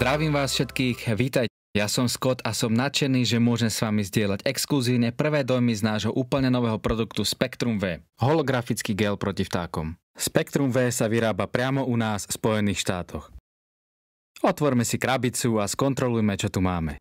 Zdravím vás všetkých, vítajte. Ja som Scott a som nadšený, že môžem s vami zdieľať exkluzívne prvé dojmy z nášho úplne nového produktu Spectrum V. Holografický gel proti vtákom. Spectrum V sa vyrába priamo u nás v Spojených štátoch. Otvorme si krabicu a skontrolujme, čo tu máme.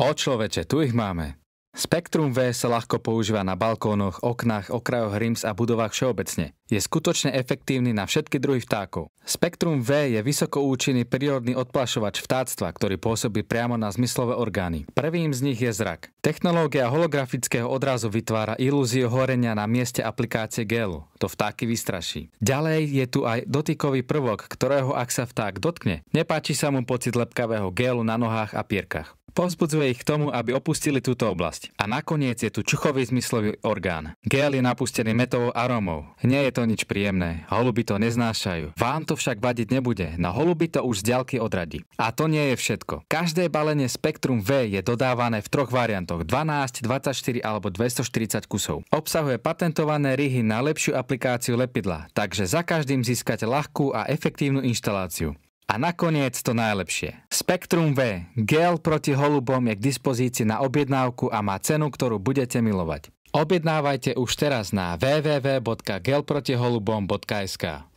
O človeče, tu ich máme. Spektrum V sa ľahko používa na balkónoch, oknách, okrajoch rims a budovách všeobecne. Je skutočne efektívny na všetky druhy vtákov. Spektrum V je vysoko účinný prírodný odplašovač vtáctva, ktorý pôsobí priamo na zmyslové orgány. Prvým z nich je zrak. Technológia holografického odrazu vytvára ilúziu horenia na mieste aplikácie gelu. To vtáky vystraší. Ďalej je tu aj dotykový prvok, ktorého ak sa vták dotkne, nepáči sa mu pocit lepkavého gelu na nohách a pierkach. Povzbudzuje ich k tomu, aby opustili túto oblasť. A nakoniec je tu čuchový zmyslový orgán. Gel je napustený metovou arómou. Nie je to nič príjemné. Holuby to neznášajú. Vám to však vadiť nebude. Na holuby to už z ďalky odradí. A to nie je všetko. Každé balenie Spektrum V je dodávané v troch variantoch 12, 24 alebo 240 kusov. Obsahuje patentované ryhy na lepšiu aplikáciu lepidla, takže za každým získate ľahkú a efektívnu inštaláciu. A nakoniec to najlepšie. Spectrum V, gel proti holubom je k dispozícii na objednávku a má cenu, ktorú budete milovať. Objednávajte už teraz na www.gelprotiholubom.sk.